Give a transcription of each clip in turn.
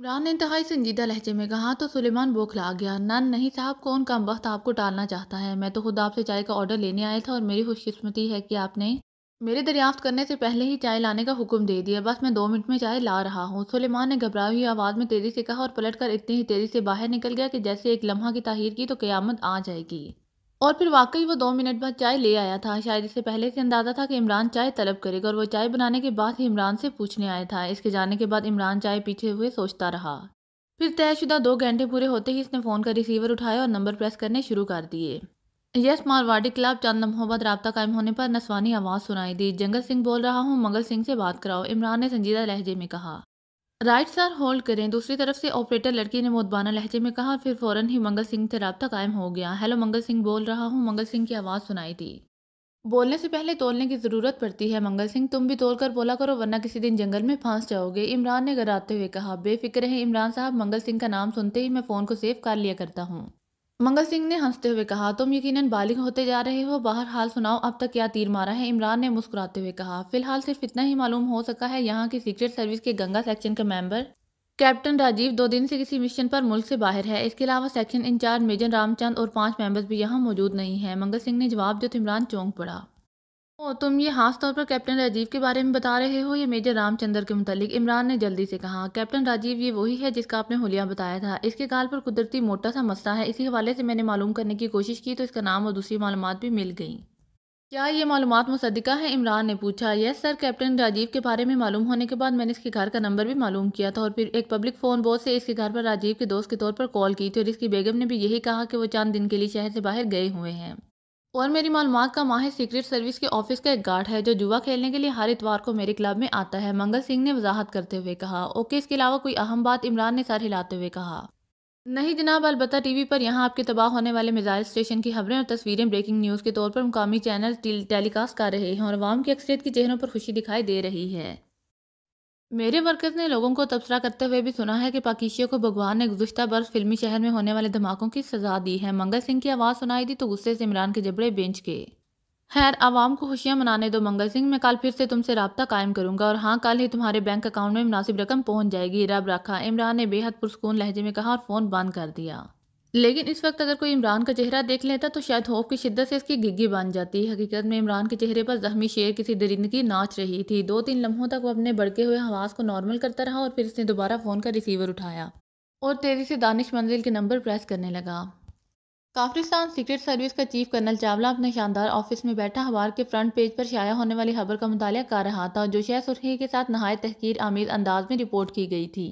इमरान ने इंतहाई संजीदा लहजे में कहा तो सुलेमान बोखला आ गया नन नहीं साहब कौन कम वक्त आपको टालना चाहता है मैं तो खुद आपसे चाय का ऑर्डर लेने आया था और मेरी खुशकिस्मती है कि आपने मेरे दरियाफ्त करने से पहले ही चाय लाने का हुक्म दे दिया बस मैं दो मिनट में चाय ला रहा हूँ सुलेमान ने घबराई हुई आवाज़ में तेज़ी से कहा और पलटकर इतनी ही तेज़ी से बाहर निकल गया कि जैसे एक लम्हा की ताहिर की तो क़यामत आ जाएगी और फिर वाकई वो दो मिनट बाद चाय ले आया था शायद इससे पहले से अंदाज़ा था कि इमरान चाय तलब करेगा और वो चाय बनाने के बाद ही इमरान से पूछने आया था इसके जाने के बाद इमरान चाय पीछे हुए सोचता रहा फिर तयशुदा दो घंटे पूरे होते ही इसने फ़ोन का रिसीवर उठाया और नंबर प्रेस करने शुरू कर दिए यस मारवाड़ी क्लब चंद लम्हों बाद रबता कायम होने पर नसवानी आवाज़ सुनाई दी जंगल सिंह बोल रहा हूँ मंगल सिंह से बात कराओ इमरान ने संजीदा लहजे में कहा राइट सर होल्ड करें दूसरी तरफ से ऑपरेटर लड़की ने मोदबाना लहजे में कहा फिर फौरन ही मंगल सिंह से रबता कायम हो गया हेलो मंगल सिंह बोल रहा हूँ मंगल सिंह की आवाज़ सुनाई दी बोलने से पहले तोलने की ज़रूरत पड़ती है मंगल सिंह तुम भी तोल कर बोला करो वरना किसी दिन जंगल में फंस जाओगे इमरान ने आते हुए कहा बेफिक्र है इमरान साहब मंगल सिंह का नाम सुनते ही मैं फ़ोन को सेव कर लिया करता हूँ मंगल सिंह ने हंसते हुए कहा तुम यकीनन बालिग होते जा रहे हो बाहर हाल सुनाओ अब तक क्या तीर मारा है इमरान ने मुस्कुराते हुए कहा फिलहाल सिर्फ इतना ही मालूम हो सका है यहाँ की सीक्रेट सर्विस के गंगा सेक्शन का मेंबर कैप्टन राजीव दो दिन से किसी मिशन पर मुल्क से बाहर है इसके अलावा सेक्शन इंचार्ज मेजर रामचंद और पांच मेंबर्स भी यहाँ मौजूद नहीं है मंगल सिंह ने जवाब दिया तो इमरान चौंक पड़ा ओ तुम ये खास तौर पर कैप्टन राजीव के बारे में बता रहे हो ये मेजर रामचंद्र के मुतालिक इमरान ने जल्दी से कहा कैप्टन राजीव ये वही है जिसका आपने हुलिया बताया था इसके काल पर कुदरती मोटा सा मसला है इसी हवाले से मैंने मालूम करने की कोशिश की तो इसका नाम और दूसरी मालूम भी मिल गई क्या ये मालूम मुसदा है इमरान ने पूछा यस सर कैप्टन राजीव के बारे में मालूम होने के बाद मैंने इसके घर का नंबर भी मालूम किया था और फिर एक पब्लिक फ़ोन बोर्ड से इसके घर पर राजीव के दोस्त के तौर पर कॉल की थी और इसकी बेगम ने भी यही कहा कि वो चांद दिन के लिए शहर से बाहर गए हुए हैं और मेरी मालूम का माहिर सीक्रेट सर्विस के ऑफिस का एक गार्ड है जो जुआ खेलने के लिए हर इतवार को मेरे क्लब में आता है मंगल सिंह ने वजाहत करते हुए कहा ओके इसके अलावा कोई अहम बात इमरान ने सर हिलाते हुए कहा नहीं जनाब टी टीवी पर यहाँ आपके तबाह होने वाले मिजाइल स्टेशन की खबरें और तस्वीरें ब्रेकिंग न्यूज़ के तौर पर मुकामी चैनल टेलीकास्ट कर रहे हैं और आवाम की अक्सरियत के चेहरों पर खुशी दिखाई दे रही है मेरे वर्कर्स ने लोगों को तबसरा करते हुए भी सुना है कि पाकिशिया को भगवान ने गुजशत बर्स फिल्मी शहर में होने वाले धमाकों की सजा दी है मंगल सिंह की आवाज़ सुनाई दी तो गुस्से से इमरान के जबड़े बेंच गए खैर आवाम को खुशियां मनाने दो मंगल सिंह मैं कल फिर से तुमसे रबता कायम करूंगा और हाँ कल ही तुम्हारे बैंक अकाउंट में मुनासिब रकम पहुंच जाएगी रब रखा इमरान ने बेहद पुरस्कून लहजे में कहा और फ़ोन बंद कर दिया लेकिन इस वक्त अगर कोई इमरान का चेहरा देख लेता तो शायद होफ़ की शिद्दत से इसकी गिग्गी बन जाती हकीकत में इमरान के चेहरे पर जहमी शेर किसी दरिंदगी नाच रही थी दो तीन लम्हों तक वो अपने बढ़के हुए हवास को नॉर्मल करता रहा और फिर उसने दोबारा फ़ोन का रिसीवर उठाया और तेज़ी से दानिश मंजिल के नंबर प्रेस करने लगा काफ्रिस्तान सीक्रेट सर्विस का चीफ कर्नल चावला अपने शानदार ऑफिस में बैठा अखबार के फ्रंट पेज पर शाया होने वाली खबर का मुताल कर रहा था जो शह सुर्खी के साथ नहाय तहकीर आमीर अंदाज में रिपोर्ट की गई थी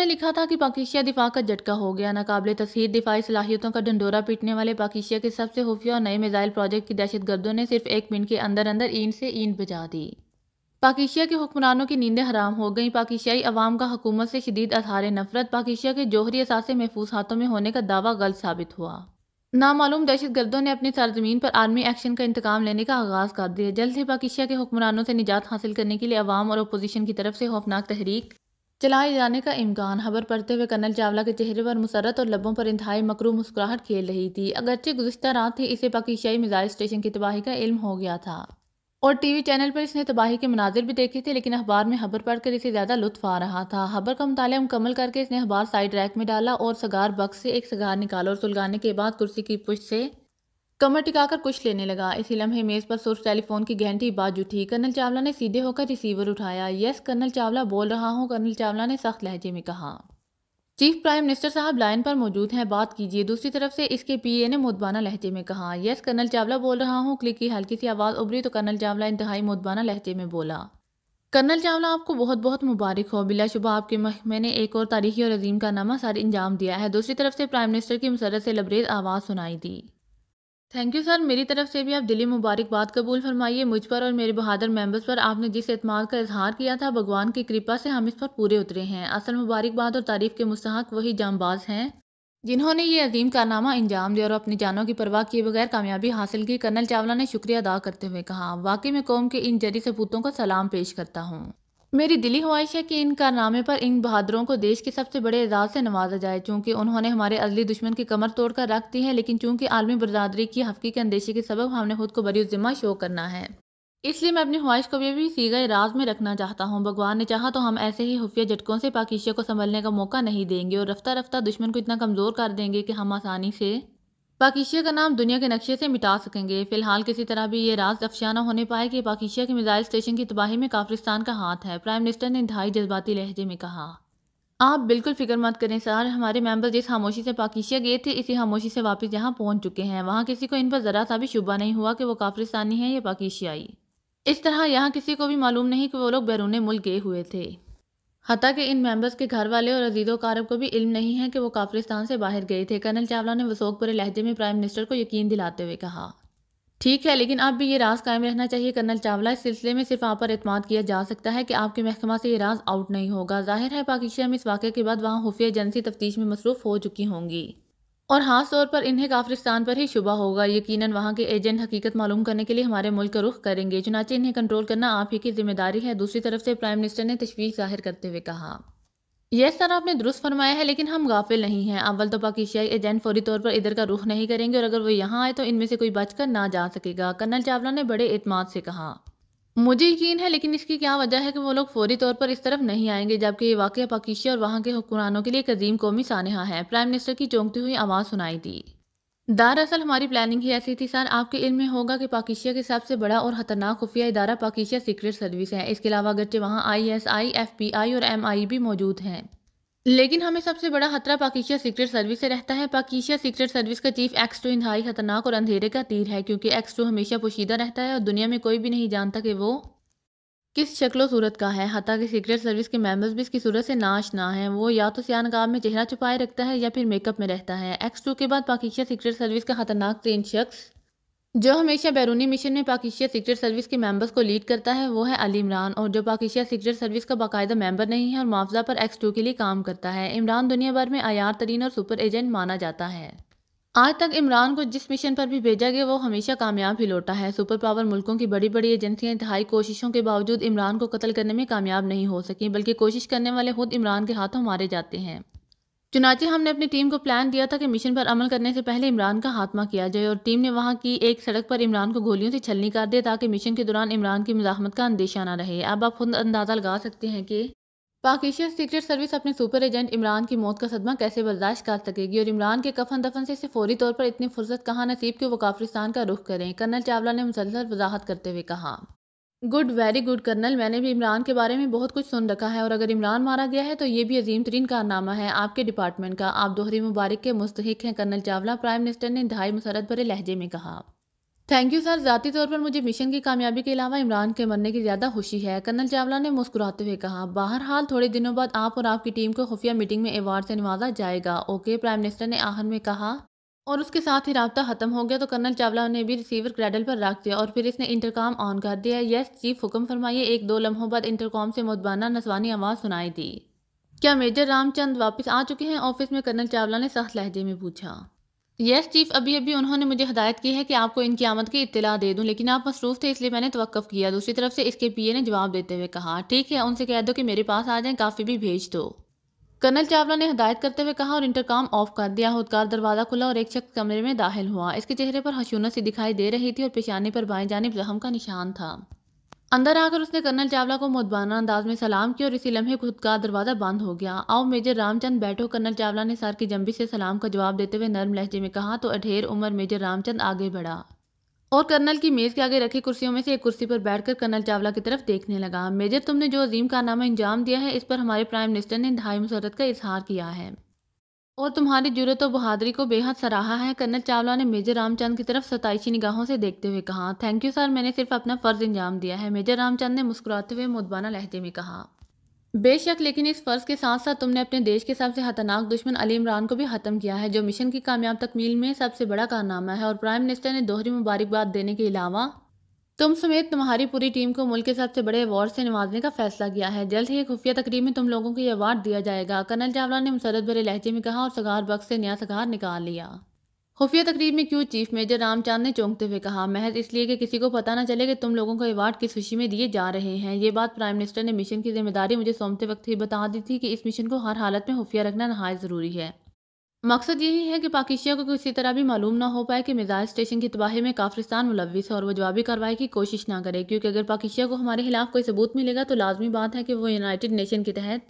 उसमें लिखा था कि पाकिस्तान दिफा का झटका हो गया नाकबले तस्र दिफाई सलाहियतों का डंडोरा पीटने वाले पाकिस्तान के सबसे खुफिया और नए मिज़ाइल प्रोजेक्ट की दहशत गर्दों ने सिर्फ एक मिनट के अंदर अंदर ईंट से ईंट बजा दी पाकिस्तान के हुक्मरानों की नींदें हराम हो गईं पाकिस्तानी अवाम का हुकूमत से शदीद अतहार नफरत पाकिस्तान के जोहरी असासे महफूज हाथों में होने का दावा गलत साबित हुआ नामालूम दहशत गर्दों ने अपनी सरजमीन पर आर्मी एक्शन का इंतकाम लेने का आगाज़ कर दिया जल्द ही पाकिस्तान के हुक्मरानों से निजात हासिल करने के लिए अवाम और अपोजिशन की तरफ से खौफनाक तहरीक चलाए जाने का इम्कान खबर पढ़ते हुए कर्नल चावला के चेहरे पर मुसरत और लबों पर इंतहाई मकरू मुस्कुराहट खेल रही थी अगरचे गुजशत रात ही इसे पाकिशाई मिजाइल स्टेशन की तबाही का इल्म हो गया था और टीवी चैनल पर इसने तबाही के मनाजिर भी देखे थे लेकिन अखबार में खबर पढ़कर इसे ज़्यादा लुत्फ आ रहा था खबर का मुताल मुकम्मल करके इसने अखबार साइड रैक में डाला और सगार बक्स से एक सगार निकाला और सुलगाने के बाद कुर्सी की पुष्ट से कमर टिकाकर कुछ लेने लगा इसी लम्हे मेज़ पर सुर्ख टेलीफोन की घंटी बाज उठी कर्नल चावला ने सीधे होकर रिसीवर उठाया यस कर्नल चावला बोल रहा हूँ कर्नल चावला ने सख्त लहजे में कहा चीफ प्राइम मिनिस्टर साहब लाइन पर मौजूद हैं बात कीजिए दूसरी तरफ से इसके पीए ने मुदबाना लहजे में कहा यस कर्नल चावला बोल रहा हूँ क्लिक की हल्की सी आवाज़ उभरी तो कर्नल चावला इंतहाई मुदबाना लहजे में बोला कर्नल चावला आपको बहुत बहुत मुबारक हो बिलाशुबा आपके महकमे ने एक और तारीखी और अजीम का नामा सर अंजाम दिया है दूसरी तरफ से प्राइम मिनिस्टर की मसरत से लबरेज आवाज़ सुनाई दी थैंक यू सर मेरी तरफ से भी आप दिली मुबारकबाद कबूल फरमाइए मुझ पर और मेरे बहादुर मेंबर्स पर आपने जिस एतम का इजहार किया था भगवान की कृपा से हम इस पर पूरे उतरे हैं असल मुबारकबाद और तारीफ़ के मुस्तक वही जामबाज हैं जिन्होंने ये अजीम कारनामा अंजाम दिया और अपनी जानों की परवाह किए बगैर कामयाबी हासिल की कर्नल चावला ने शुक्रिया अदा करते हुए कहा वाकई में कौम के इन जरी सपूतों का सलाम पेश करता हूँ मेरी दिली ख्वाहिश है कि इन कारनामे पर इन बहादुरों को देश के सबसे बड़े एजाज से नवाजा जाए चूँकि उन्होंने हमारे अजली दुश्मन की कमर तोड़कर रख दी है लेकिन चूँकि आलमी बरदरी की हफ्की के अंदेशे के सबक हमने खुद को बरी ज़िम्मा शो करना है इसलिए मैं अपनी ख्वाहिश को भी सीगे राज में रखना चाहता हूँ भगवान ने चाहा तो हम ऐसे ही खुफिया झटकों से पाकिशिया को संभलने का मौका नहीं देंगे और रफ्ता रफ्ता दुश्मन को इतना कमज़ोर कर देंगे कि हम आसानी से पाकिशिया का नाम दुनिया के नक्शे से मिटा सकेंगे फिलहाल किसी तरह भी ये राज अफसाना होने पाए कि पाकिशिया के मिसाइल स्टेशन की तबाही में काफ्रिस्तान का हाथ है प्राइम मिनिस्टर ने ढाई जज्बाती लहजे में कहा आप बिल्कुल फिक्र मत करें सर हमारे मेंबर जिस खामोशी से पाकिशिया गए थे इसी खामोशी से वापस यहाँ पहुँच चुके हैं वहाँ किसी को इन पर ज़रा सा भी शुबा नहीं हुआ कि वो काफ्रिस्तानी है या पाकिशियाई इस तरह यहाँ किसी को भी मालूम नहीं कि वो लोग बैरून मुल्क गए हुए थे हत्या के इन मेंबर्स के घर वाले और अजीज़ो कारब को भी इल्म नहीं है कि वो काफ्रिस्तान से बाहर गए थे कर्नल चावला ने वसोकपुरे लहजे में प्राइम मिनिस्टर को यकीन दिलाते हुए कहा ठीक है लेकिन अब भी ये राज कायम रहना चाहिए कर्नल चावला इस सिलसिले में सिर्फ आप पर अतमाद किया जा सकता है कि आपके महकमा से ये राज आउट नहीं होगा जाहिर है पाकिस्तान में इस वाक़े के बाद वहाँ खुफिया एजेंसी तफ्तीश में मसरूफ़ हो चुकी होंगी और ख़ास तौर पर इन्हें काफ्रिस्तान पर ही शुबा होगा यकीनन वहाँ के एजेंट हकीकत मालूम करने के लिए हमारे मुल्क का रुख करेंगे चुनाचे इन्हें कंट्रोल करना आप ही की जिम्मेदारी है दूसरी तरफ से प्राइम मिनिस्टर ने तशवीश जाहिर करते हुए कहा यह सर आपने दुरुस्त फरमाया है लेकिन हम गाफिल नहीं हैं अव्वल तो पाकिस्तानी एजेंट फौरी तौर पर इधर का रुख नहीं करेंगे और अगर वो यहाँ आए तो इनमें से कोई बचकर ना जा सकेगा कर्नल चावला ने बड़े अतमाद से कहा मुझे यकीन है लेकिन इसकी क्या वजह है कि वो लोग फौरी तौर पर इस तरफ नहीं आएंगे जबकि ये वाक़ पाकिस्तान और वहाँ के हुक्मरानों के लिए कदीम अजीम कौमी सानहा है प्राइम मिनिस्टर की चौंकती हुई आवाज़ सुनाई दी दरअसल हमारी प्लानिंग ही ऐसी थी सर आपके इल्म में होगा कि पाकिस्तान के सबसे बड़ा और ख़तरनाक खुफिया इदारा पाकिस्तान सीक्रेट सर्विस है इसके अलावा अगरचे वहाँ I S I F P I और एम आई भी मौजूद हैं लेकिन हमें सबसे बड़ा खतरा पाकिस्तान सीक्रेट सर्विस से रहता है पाकिस्तान सीक्रेट सर्विस का चीफ एक्स टू इंतहाई खतरनाक और अंधेरे का तीर है क्योंकि एक्स टू हमेशा पोशीदा रहता है और दुनिया में कोई भी नहीं जानता कि वो किस शक्लो सूरत का है हत्या के सीक्रेट सर्विस के मेम्बर्स भी इसकी सूरत से नाश ना हैं वो या तो सियान नकाब में चेहरा छुपाए रखता है या फिर मेकअप में रहता है एक्स टू के बाद पाकिस्तान सीक्रेट सर्विस का खतरनाक तीन शख्स जो हमेशा बैरूनी मिशन में पाकिस्तान सीक्रेट सर्विस के मेंबर्स को लीड करता है वो है अली इमरान और जो पाकिस्तान सीक्रेट सर्विस का बाकायदा मेंबर नहीं है और मुआवजा पर एक्स टू के लिए काम करता है इमरान दुनिया भर में आयार तरीन और सुपर एजेंट माना जाता है आज तक इमरान को जिस मिशन पर भी भेजा गया वो हमेशा कामयाब ही लौटा है सुपर पावर मुल्कों की बड़ी बड़ी एजेंसियां इंतहाई कोशिशों के बावजूद इमरान को कत्ल करने में कामयाब नहीं हो सकी बल्कि कोशिश करने वाले खुद इमरान के हाथों मारे जाते हैं चुनाचे हमने अपनी टीम को प्लान दिया था कि मिशन पर अमल करने से पहले इमरान का हाथमा किया जाए और टीम ने वहां की एक सड़क पर इमरान को गोलियों से छलनी कर दिया ताकि मिशन के दौरान इमरान की मजामत का अंदेशा ना रहे अब आप खुद अंदाज़ा लगा सकते हैं कि पाकिस्तान सीक्रेट सर्विस अपने सुपर एजेंट इमरान की मौत का सदमा कैसे बर्दाश्त कर सकेगी और इमरान के कफन दफन से इसे फौरी तौर पर इतनी फुर्सत कहाँ नसीब के वो काफ्रिस्तान का रुख करें कर्नल चावला ने मुसलसल वजाहत करते हुए कहा गुड वेरी गुड कर्नल मैंने भी इमरान के बारे में बहुत कुछ सुन रखा है और अगर इमरान मारा गया है तो ये भी अजीम तरीन कारनामा है आपके डिपार्टमेंट का आप दोहरी मुबारक के मुस्तक हैं कर्नल चावला प्राइम मिनिस्टर ने ढाई मुसरत भरे लहजे में कहा थैंक यू सर ज़ाती तौर पर मुझे मिशन की कामयाबी के अलावा इमरान के मरने की ज़्यादा खुशी है कर्नल चावला ने मुस्कुराते हुए कहा बहरहाल थोड़े दिनों बाद आप और आपकी टीम को खुफिया मीटिंग में अवार्ड से नवाजा जाएगा ओके प्राइम मिनिस्टर ने आहन में कहा और उसके साथ ही रबता ख़त्म हो गया तो कर्नल चावला ने भी रिसीवर क्रैडल पर रख दिया और फिर इसने इंटरकॉम ऑन कर दिया यस चीफ हुक्म फरमाइए एक दो लम्हों बाद इंटरकॉम से मुतबाना नसवानी आवाज़ सुनाई दी क्या मेजर रामचंद वापस आ चुके हैं ऑफिस में कर्नल चावला ने सख्त लहजे में पूछा यस चीफ अभी अभी उन्होंने मुझे हदायत की है कि आपको इनकी आमद की इतला दे दूं लेकिन आप मसरूफ़ थे इसलिए मैंने तो किया दूसरी तरफ से इसके पीए ने जवाब देते हुए कहा ठीक है उनसे कह दो कि मेरे पास आ जाएं काफ़ी भी भेज दो कर्नल चावला ने हदायत करते हुए कहा और इंटरकॉम ऑफ कर दिया होदकार दरवाज़ा खुला और एक शख्स कमरे में दाखिल हुआ इसके चेहरे पर हशूनत सी दिखाई दे रही थी और पेशाने पर बाएं जानब जख्म का निशान था अंदर आकर उसने कर्नल चावला को मुतबाना अंदाज में सलाम किया और इसी लम्हे खुद का दरवाज़ा बंद हो गया आओ मेजर रामचंद बैठो कर्नल चावला ने सर की जंबी से सलाम का जवाब देते हुए नर्म लहजे में कहा तो अठेर उम्र मेजर रामचंद आगे बढ़ा और कर्नल की मेज के आगे रखी कुर्सियों में से एक कुर्सी पर बैठकर कर्नल चावला की तरफ देखने लगा मेजर तुमने जो अजीम कारनामा अंजाम दिया है इस पर हमारे प्राइम मिनिस्टर ने दहाई मसरत का इजहार किया है और तुम्हारी जरूरत और बहादरी को बेहद सराहा है कर्नल चावला ने मेजर रामचंद की तरफ सताइशी निगाहों से देखते हुए कहा थैंक यू सर मैंने सिर्फ अपना फ़र्ज अंजाम दिया है मेजर रामचंद ने मुस्कुराते हुए मुदबाना लहजे में कहा बेशक लेकिन इस फ़र्ज़ के साथ साथ तुमने अपने देश के सबसे खतरनाक दुश्मन अली इमरान को भी ख़त्म किया है जो मिशन की कामयाब तकमील में सबसे बड़ा कारनामा है और प्राइम मिनिस्टर ने दोहरी मुबारकबाद देने के अलावा तुम समेत तुम्हारी पूरी टीम को मुल्क के सबसे बड़े अवार्ड से नवाजने का फैसला किया है जल्द ही एक खुफिया तकरीब में तुम लोगों को यह अवार्ड दिया जाएगा कर्नल चावला ने मुसरत भरे लहजे में कहा और सगार बख्श से नया सगार निकाल लिया खुफिया तकरीब में क्यों चीफ मेजर रामचंद ने चौंकते हुए कहा महज इसलिए कि किसी को पता न चले कि तुम लोगों को अवार्ड किस खुशी में दिए जा रहे हैं ये बात प्राइम मिनिस्टर ने मिशन की जिम्मेदारी मुझे सौंपते वक्त ही बता दी थी कि इस मिशन को हर हालत में खुफिया रखना नहाय ज़रूरी है मकसद यही है कि पाकिस्तान को किसी तरह भी मालूम ना हो पाए कि मिजाज स्टेशन की तबाही में काफ्रिस्तान मुलविस है और वह जवाबी कार्रवाई की कोशिश ना करे क्योंकि अगर पाकिस्तान को हमारे खिलाफ कोई सबूत मिलेगा तो लाजमी बात है कि वो यूनाइटेड नेशन के तहत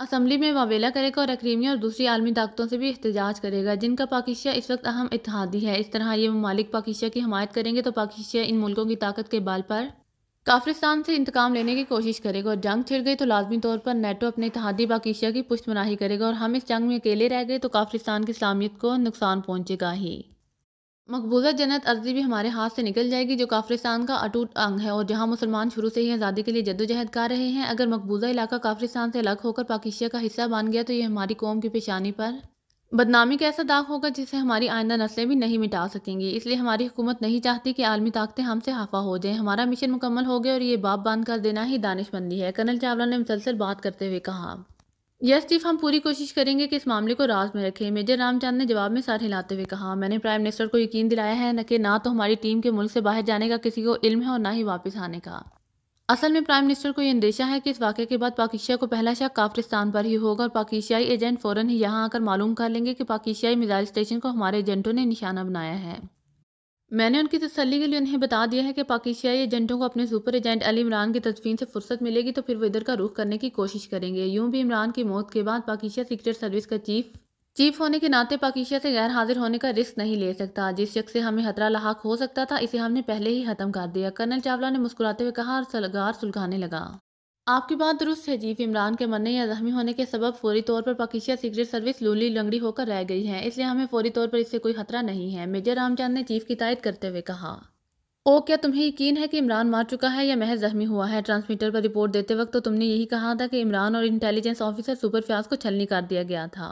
असम्बली में वावेला करेगा और अक्रीमी और दूसरी आलमी ताकतों से भी एहतजाज करेगा जिनका पाकिस्तान इस वक्त अहम इतिहादी है इस तरह ये ममालिक पाकिस्तान की हमायत करेंगे तो पाकिस्तान इन मुल्कों की ताकत के बाल पर काफ्रिस्तान से इंतकाम लेने की कोशिश करेगा और जंग छिड़ गई तो लाजमी तौर पर नेटो अपने इतिहादी पाकिस्तान की पुष्ट मनाही करेगा और हम इस जंग में अकेले रह गए तो काफ्रिस्तान की इस्लामियत को नुकसान पहुँचेगा ही मकबूजा जन्नत अर्जी भी हमारे हाथ से निकल जाएगी जो काफ्रिस्तान का अटूट अंग है और जहां मुसलमान शुरू से ही आज़ादी के लिए जद्दोजहद कर रहे हैं अगर मकबूजा इलाका काफ्रिस्तान से अलग होकर पाकिस्तान का हिस्सा बन गया तो ये हमारी कौम की पेशानी पर बदनामी का ऐसा दाग होगा जिसे हमारी आइंदा नस्लें भी नहीं मिटा सकेंगी इसलिए हमारी हुकूमत नहीं चाहती कि आलमी ताकतें हमसे हाफा हो जाएं हमारा मिशन मुकम्मल हो गया और ये बाप बांध कर देना ही दानिशमंदी है कर्नल चावला ने मुसलसल बात करते हुए कहा यस चीफ हम पूरी कोशिश करेंगे कि इस मामले को राज में रखें मेजर रामचंद ने जवाब में सर हिलाते हुए कहा मैंने प्राइम मिनिस्टर को यकीन दिलाया है न कि ना तो हमारी टीम के मुल्क से बाहर जाने का किसी को इल्म है और ना ही वापस आने का असल में प्राइम मिनिस्टर को यह अंदेशा है कि इस वाक़े के बाद पाकिस्तान को पहला शक काफ्रिस्तान पर ही होगा और पाकिस्तानी एजेंट फ़ौरन ही यहाँ आकर मालूम कर लेंगे कि पाकिस्तानी मिजाइल स्टेशन को हमारे एजेंटों ने निशाना बनाया है मैंने उनकी तसली के लिए उन्हें बता दिया है कि पाकिस्तानी एजेंटों को अपने सुपर एजेंट अली इमरान की तस्वीर से फुर्सत मिलेगी तो फिर वो इधर का रुख करने की कोशिश करेंगे यूं भी इमरान की मौत के बाद पाकिस्तान सीक्रेट सर्विस का चीफ चीफ होने के नाते पाकिस्तान से गैर हाजिर होने का रिस्क नहीं ले सकता जिस शख्स से हमें खतरा लाक हो सकता था इसे हमने पहले ही खत्म कर दिया कर्नल चावला ने मुस्कुराते हुए कहा और सलगार सुलगाने लगा आपकी बात दुरुस्त है जीफ इमरान के मरने या जख्मी होने के सबब फौरी तौर पर पाकिस्तान सीक्रेट सर्विस लूली लंगड़ी होकर रह गई है इसलिए हमें फौरी तौर पर इससे कोई खतरा नहीं है मेजर रामचंद ने चीफ की तायद करते हुए कहा ओ क्या तुम्हें यकीन है कि इमरान मार चुका है या महज जख्मी हुआ है ट्रांसमीटर पर रिपोर्ट देते वक्त तो तुमने यही कहा था कि इमरान और इंटेलिजेंस ऑफिसर सुपर फ्याज को छलनी कर दिया गया था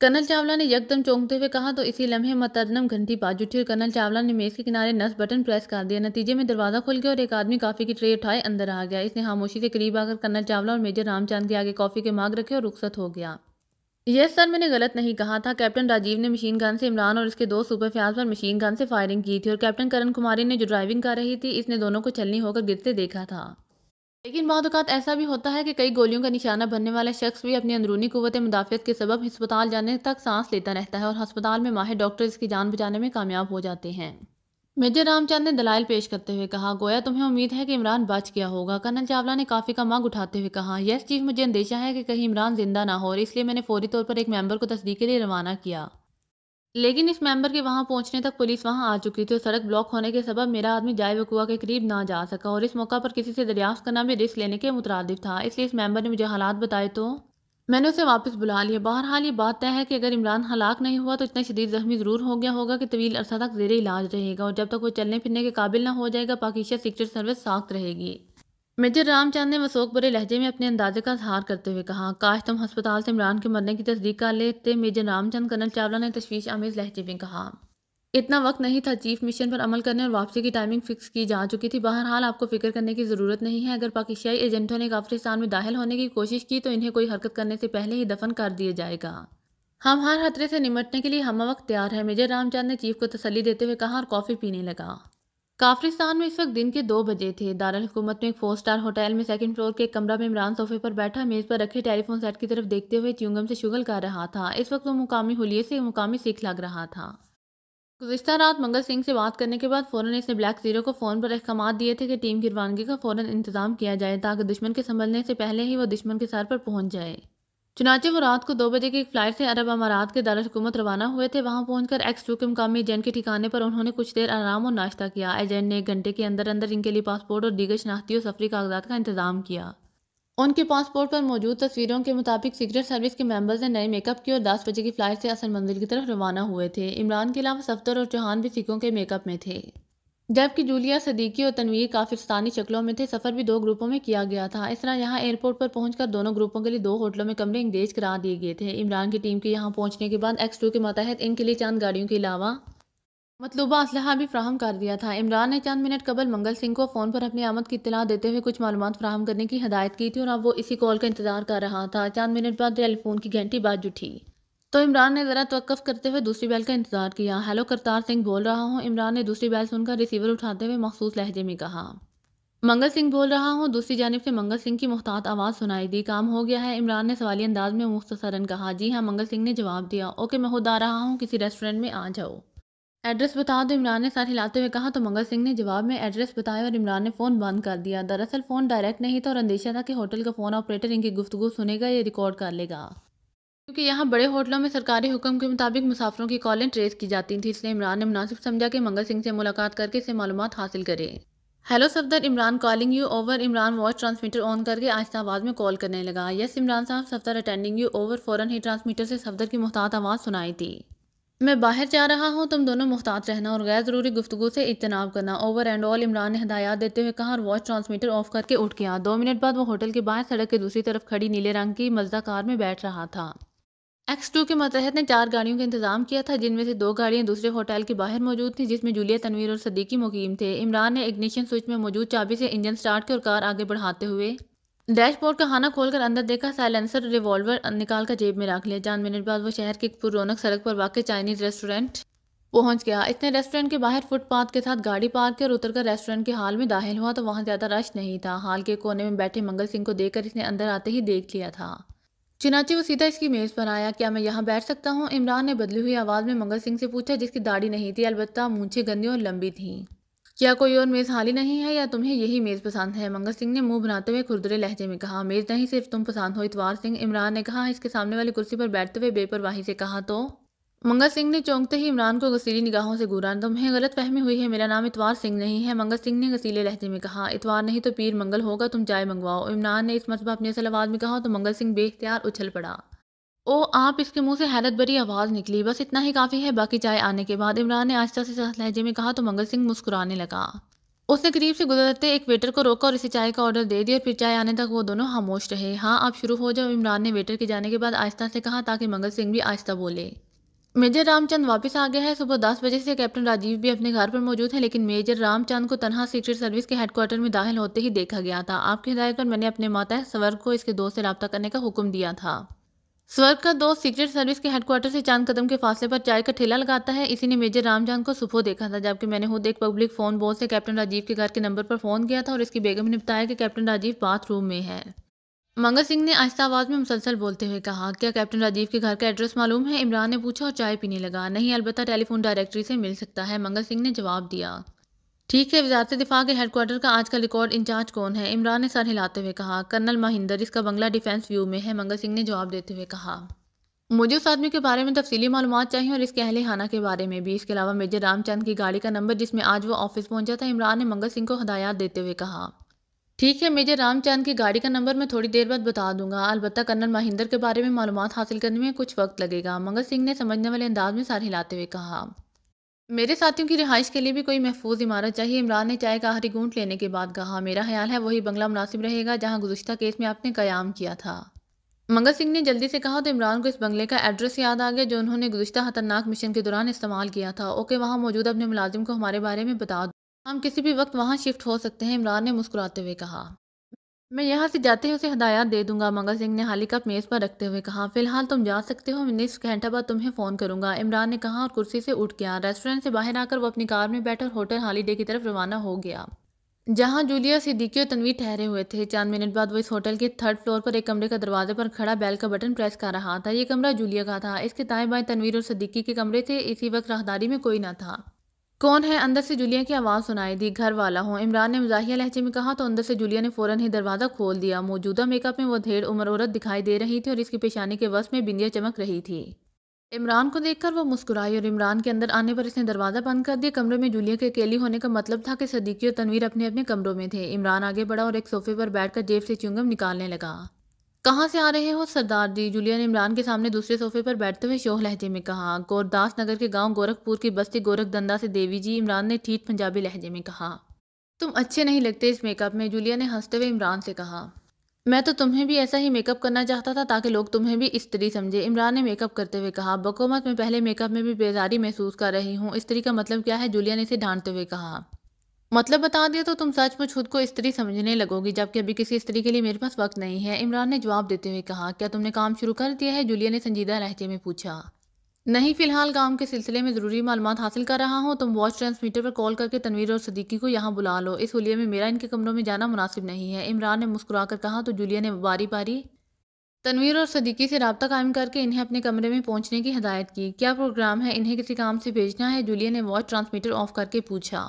कर्नल चावला ने यकदम चौंकते हुए कहा तो इसी लम्हे मतदनम घंटी बाज उठी और कर्नल चावला ने मेज़ के किनारे नस बटन प्रेस कर दिया नतीजे में दरवाज़ा खुल गया और एक आदमी कॉफ़ी की ट्रे उठाए अंदर आ गया इसने खामोशी के करीब आकर कर्नल चावला और मेजर रामचंद के आगे कॉफ़ी के मांग रखे और रुखसत हो गया यस सर मैंने गलत नहीं कहा था कैप्टन राजीव ने मशीन गन से इमरान और इसके दो फ्याज पर मशीन गन से फायरिंग की थी और कैप्टन करण कुमारी ने जो ड्राइविंग कर रही थी इसने दोनों को छलनी होकर गिरते देखा था लेकिन बाद अवत ऐसा भी होता है कि कई गोलियों का निशाना बनने वाला शख्स भी अपनी अंदरूनी कुत मुदाफियत के सबब हस्पताल जाने तक सांस लेता रहता है और हस्पताल में माहिर डॉक्टर इसकी जान बचाने में कामयाब हो जाते हैं मेजर रामचंद ने दलाल पेश करते हुए कहा गोया तुम्हें उम्मीद है कि इमरान बच गया होगा कर्नल चावला ने काफ़ी का मांग उठाते हुए कहा यस चीफ मुझे अंदेशा है कि कहीं इमरान जिंदा ना हो और इसलिए मैंने फौरी तौर पर एक मेंबर को तस्दीक के लिए रवाना किया लेकिन इस मेंबर के वहां पहुंचने तक पुलिस वहां आ चुकी थी और सड़क ब्लॉक होने के सबब मेरा आदमी वकुआ के करीब ना जा सका और इस मौका पर किसी से दरियाफ्त करना भी रिस्क लेने के मुतरद था इसलिए इस मेंबर ने मुझे हालात बताए तो मैंने उसे वापस बुला लिया बहरहाल ये बात तय है कि अगर इमरान हलाक नहीं हुआ तो इतना शदीद जख्मी ज़रूर हो गया होगा कि तवील अरसा तक जेर इलाज रहेगा और जब तक वो चलने फिरने के काबिल ना हो जाएगा पाकिस्तान सिक्योर सर्विस साख्त रहेगी मेजर रामचंद ने मसोक बुरे लहजे में अपने अंदाजे का इजहार करते हुए कहा काश तुम हस्पताल से इमरान के मरने की तस्दीक कर लेते मेजर रामचंद कर्नल चावला ने तशवीश आमेज लहजे में कहा इतना वक्त नहीं था चीफ मिशन पर अमल करने और वापसी की टाइमिंग फिक्स की जा चुकी थी बहरहाल आपको फिक्र करने की ज़रूरत नहीं है अगर पाकिस्तानी एजेंटों ने अफगानिस्तान में दाखिल होने की कोशिश की तो इन्हें कोई हरकत करने से पहले ही दफन कर दिया जाएगा हम हर खतरे से निमटने के लिए हम वक्त तैयार हैं मेजर रामचंद ने चीफ को तसली देते हुए कहा और कॉफ़ी पीने लगा काफ्रिस्तान में इस वक्त दिन के दो बजे थे दारुल हुकूमत में एक फोर स्टार होटल में सेकंड फ्लोर के कमरा में इमरान सोफे पर बैठा मेज़ पर रखे टेलीफोन सेट की तरफ देखते हुए च्यूंगम से शुगल कर रहा था इस वक्त वो मुकामी हुलिये से मुकामी सिख लग रहा था गुजशत रात मंगल सिंह से बात करने के बाद फ़ौरन इसने ब्लैक ज़ीरो को फ़ोन पर अहकाम दिए थे कि टीम की रवानगी का फ़ौरन इंतजाम किया जाए ताकि दुश्मन के संभलने से पहले ही वो दुश्मन के सर पर पहुंच जाए चुनाचे वो रात को दो बजे की एक फ्लाइट से अरब अमारात के दारकूमत रवाना हुए थे वहां पहुँचकर एक्स टू के मुकामी एजेंट के ठिकाने पर उन्होंने कुछ देर आराम और नाश्ता किया एजेंट ने एक घंटे के अंदर अंदर इनके लिए पासपोर्ट और दीगर शनाख्ती और सफरी कागजात का इंतजाम किया उनके पासपोर्ट पर मौजूद तस्वीरों के मुताबिक सीक्रेट सर्विस के मेंबर्स ने नए मेकअप की और दस बजे की फ्लाइट से असल मंजिल की तरफ रवाना हुए थे इमरान के अलावा सफ्तर और चौहान भी सिखों के मेकअप में थे जबकि जूलिया सदीकी और तनवीर काफिस्तानी शक्लों में थे सफ़र भी दो ग्रुपों में किया गया था इस तरह यहाँ एयरपोर्ट पर पहुंचकर दोनों ग्रुपों के लिए दो होटलों में कमरे इंगेज करा दिए गए थे इमरान की टीम के यहाँ पहुंचने के बाद एक्स टू के मतहत इनके लिए चंद गाड़ियों के अलावा मतलूबा असलहा भी फ्राहम कर दिया था इमरान ने चंद मिनट कबल मंगल सिंह को फ़ोन पर अपनी आमद की इतला देते हुए कुछ मालूम फ्राहम करने की हदायत की थी और अब वो इसी कॉल का इंतजार कर रहा था चंद मिनट बाद टेलीफोन की घंटी बाज उठी तो इमरान ने ज़रा तवक़ करते हुए दूसरी बैल का इंतज़ार किया हेलो करतार सिंह बोल रहा हूँ इमरान ने दूसरी बैल सुनकर रिसीवर उठाते हुए मखसूस लहजे में कहा मंगल सिंह बोल रहा हूँ दूसरी जानब से मंगल सिंह की मुहतात आवाज़ सुनाई दी काम हो गया है इमरान ने सवाली अंदाज में मुख्तसरन कहा जी हाँ मंगल सिंह ने जवाब दिया ओके मैं खुद आ रहा हूँ किसी रेस्टोरेंट में आ जाओ एड्रेस बता दो इमरान ने साथ हिलाते हुए कहा तो मंगल सिंह ने जवाब में एड्रेस बताया और इमरान ने फ़ोन बंद कर दिया दरअसल फ़ोन डायरेक्ट नहीं था और अंदेशा था कि होटल का फ़ोन ऑपरेटर इनकी गुफ्तु सुनेगा या रिकॉर्ड कर लेगा क्योंकि यहाँ बड़े होटलों में सरकारी हुक्म के मुताबिक मुसाफरों की कॉलें ट्रेस की जाती थी इसलिए इमरान ने मुनासिब समझा कि मंगल सिंह से मुलाकात करके इसे मालूम हासिल करे hello Safdar Imran calling you over Imran watch transmitter on करके आहिस्ता आवाज़ में कॉल करने लगा यस इमरान साहब सफदर अटेंडिंग यू ओवर फ़ौरन ही ट्रांसमीटर से सफदर की मुहतात आवाज़ सुनाई थी मैं बाहर जा रहा हूँ तुम दोनों मुहतात रहना और गैर ज़रूरी गुफ्तु से इजतनाब करना ओवर एंड ऑल इमरान ने हदायत देते हुए कहा और वॉच ट्रांसमीटर ऑफ करके उठ गया दो मिनट बाद वो होटल के बाहर सड़क के दूसरी तरफ खड़ी नीले रंग की मजदा कार में बैठ रहा था एक्स टू के मतहत ने चार गाड़ियों का इंतजाम किया था जिनमें से दो गाड़ियां दूसरे होटल के बाहर मौजूद थी जिसमें जूलिया तनवीर और सदीकी मुकीम थे इमरान ने इग्निशन स्विच में मौजूद चाबी से इंजन स्टार्ट किया और कार आगे बढ़ाते हुए डैशबोर्ड का खाना खोलकर अंदर देखा साइलेंसर रिवॉल्वर निकाल कर जेब में रख लिया चंद मिनट बाद वो शहर के पुर रौनक सड़क पर वाकई चाइनीज रेस्टोरेंट पहुंच गया इसने रेस्टोरेंट के बाहर फुटपाथ के साथ गाड़ी पार्क की और उतरकर रेस्टोरेंट के हाल में दाखिल हुआ तो वहां ज्यादा रश नहीं था हाल के कोने में बैठे मंगल सिंह को देखकर इसने अंदर आते ही देख लिया था चिनाचे वो सीधा इसकी मेज़ पर आया क्या मैं यहाँ बैठ सकता हूँ इमरान ने बदली हुई आवाज़ में मंगल सिंह से पूछा जिसकी दाढ़ी नहीं थी अलबत्त मूछे गंदी और लंबी थी क्या कोई और मेज़ हाली नहीं है या तुम्हें यही मेज़ पसंद है मंगल सिंह ने मुंह बनाते हुए खुरदरे लहजे में कहा मेज़ नहीं सिर्फ तुम पसंद हो इतवार सिंह इमरान ने कहा इसके सामने वाली कुर्सी पर बैठते हुए बेपरवाही से कहा तो मंगत सिंह ने चौंकते ही इमरान को गसीली निगाहों से घूरा तुम्हें तो गलत फहमी हुई है मेरा नाम इतवार सिंह नहीं है मंगत सिंह ने गसीले लहजे में कहा इतवार नहीं तो पीर मंगल होगा तुम चाय मंगवाओ इमरान ने इस मतलब अपनी असल आवाज़ में कहा तो मंगल सिंह बेख्तियार उछल पड़ा ओ आप इसके मुंह से हैरत भरी आवाज़ निकली बस इतना ही काफ़ी है बाकी चाय आने के बाद इमरान ने आस्था से सख्त लहजे में कहा तो मंगल सिंह मुस्कुराने लगा उसने करीब से गुजरते एक वेटर को रोका और इसे चाय का ऑर्डर दे दिया और फिर चाय आने तक वो दोनों खामोश रहे हाँ आप शुरू हो जाओ इमरान ने वेटर के जाने के बाद आहिस्ता से कहा ताकि मंगल सिंह भी आहिस्ता बोले मेजर रामचंद वापस आ गया है सुबह दस बजे से कैप्टन राजीव भी अपने घर पर मौजूद है लेकिन मेजर रामचंद को तनहा सीक्रेट सर्विस के हेडक्वार्टर में दाखिल होते ही देखा गया था आपकी हिदायत पर मैंने अपने माता स्वर्ग को इसके दोस्त से रबता करने का हुक्म दिया था स्वर्ग का दोस्त सीक्रेट सर्विस के हेडक्वार्टर से चांद कदम के फासले पर चाय का ठेला लगाता है इसी ने मेजर रामचंद को सुबह देखा था जबकि मैंने खुद एक पब्लिक फ़ोन बोर्ड से कैप्टन राजीव के घर के नंबर पर फ़ोन किया था और इसकी बेगम ने बताया कि कैप्टन राजीव बाथरूम में है मंगल सिंह ने आहिस्ता आवाज़ में मुसलसल बोलते हुए कहा क्या कैप्टन राजीव के घर का एड्रेस मालूम है इमरान ने पूछा और चाय पीने लगा नहीं अलबत्ता टेलीफोन डायरेक्टरी से मिल सकता है मंगल सिंह ने जवाब दिया ठीक है वजारत दिफा के हेडक्वार्टर का आज का रिकॉर्ड इंचार्ज कौन है इमरान ने सर हिलाते हुए कहा कर्नल महिंदर इसका बंगला डिफेंस व्यू में है मंगल सिंह ने जवाब देते हुए कहा मुझे उस आदमी के बारे में तफसीली मालूम चाहिए और इसके अहले हाना के बारे में भी इसके अलावा मेजर रामचंद की गाड़ी का नंबर जिसमें आज वो ऑफिस पहुंचा था इमरान ने मंगल सिंह को हदायत देते हुए कहा ठीक है मेजर रामचंद की गाड़ी का नंबर मैं थोड़ी देर बाद बता दूंगा अलबत्ता कर्नल महिंदर के बारे में मालूम हासिल करने में कुछ वक्त लगेगा मंगल सिंह ने समझने वाले अंदाज में सार हिलाते हुए कहा मेरे साथियों की रिहाइश के लिए भी कोई महफूज इमारत चाहिए इमरान ने चाय का हरी गूंट लेने के बाद कहा मेरा ख्याल है वही बंगला मुनासिब रहेगा जहां गुजशत केस में आपने क्याम किया था मंगल सिंह ने जल्दी से कहा तो इमरान को इस बंगले का एड्रेस याद आ गया जो उन्होंने गुजशत खतरनाक मिशन के दौरान इस्तेमाल किया था ओके वहाँ मौजूद अपने मुलाजिम को हमारे बारे में बता हम किसी भी वक्त वहाँ शिफ्ट हो सकते हैं इमरान ने मुस्कुराते हुए कहा मैं यहाँ से जाते ही उसे हदायत दे दूंगा मंगल सिंह ने हाली कप मेज़ पर रखते हुए कहा फ़िलहाल तुम जा सकते हो मैं निस घंटा बाद तुम्हें फ़ोन करूंगा इमरान ने कहा और कुर्सी से उठ गया रेस्टोरेंट से बाहर आकर वो अपनी कार में बैठा और होटल हालीडे की तरफ रवाना हो गया जहाँ जूलिया सिद्दीकी और तनवीर ठहरे हुए थे चंद मिनट बाद वो इस होटल के थर्ड फ्लोर पर एक कमरे का दरवाजे पर खड़ा बैल का बटन प्रेस कर रहा था ये कमरा जूलिया का था इसके दाएं बाएं तनवीर और सिद्दीकी के कमरे थे इसी वक्त राहदारी में कोई ना था कौन है अंदर से जूलिया की आवाज़ सुनाई दी घर वाला हूँ इमरान ने मजाहिया लहजे में कहा तो अंदर से जूलिया ने फ़ौरन ही दरवाज़ा खोल दिया मौजूदा मेकअप में वो धेड़ उम्र औरत दिखाई दे रही थी और इसकी पेशानी के वस में बिंदिया चमक रही थी इमरान को देखकर वो मुस्कुराई और इमरान के अंदर आने पर इसने दरवाज़ा बंद कर दिया कमरे में जूलिया के अकेली होने का मतलब था कि सदीकी और तनवीर अपने अपने कमरों में थे इमरान आगे बढ़ा और एक सोफे पर बैठकर जेब से चुंगम निकालने लगा कहाँ से आ रहे हो सरदार जी ने इमरान के सामने दूसरे सोफे पर बैठते हुए शोह लहजे में कहा गोरदास नगर के गांव गोरखपुर की बस्ती गोरखदंदा से देवी जी इमरान ने ठीक पंजाबी लहजे में कहा तुम अच्छे नहीं लगते इस मेकअप में जूलिया ने हंसते हुए इमरान से कहा मैं तो तुम्हें भी ऐसा ही मेकअप करना चाहता था ताकि लोग तुम्हें भी स्त्री समझे इमरान ने मेकअप करते हुए कहा बकोमत में पहले मेकअप में भी बेजारी महसूस कर रही हूँ स्त्री का मतलब क्या है जूलिया ने इसे ढांटते हुए कहा मतलब बता दिया तो तुम सचमुच खुद को स्त्री समझने लगोगी जबकि अभी किसी स्त्री के लिए मेरे पास वक्त नहीं है इमरान ने जवाब देते हुए कहा क्या तुमने काम शुरू कर दिया है जूलिया ने संजीदा लहजे में पूछा नहीं फिलहाल काम के सिलसिले में ज़रूरी मालूम हासिल कर रहा हूँ तुम वॉच ट्रांसमीटर पर कॉल करके तनवीर और सदीकी को यहाँ बुला लो इस हुलिया में मेरा इनके कमरों में जाना मुनासिब नहीं है इमरान ने मुस्कुराकर कहा तो जूलिया ने बारी बारी तनवीर और सदीकी से रबता कायम करके इन्हें अपने कमरे में पहुँचने की हदायत की क्या प्रोग्राम है इन्हें किसी काम से भेजना है जूलिया ने वॉच ट्रांसमीटर ऑफ करके पूछा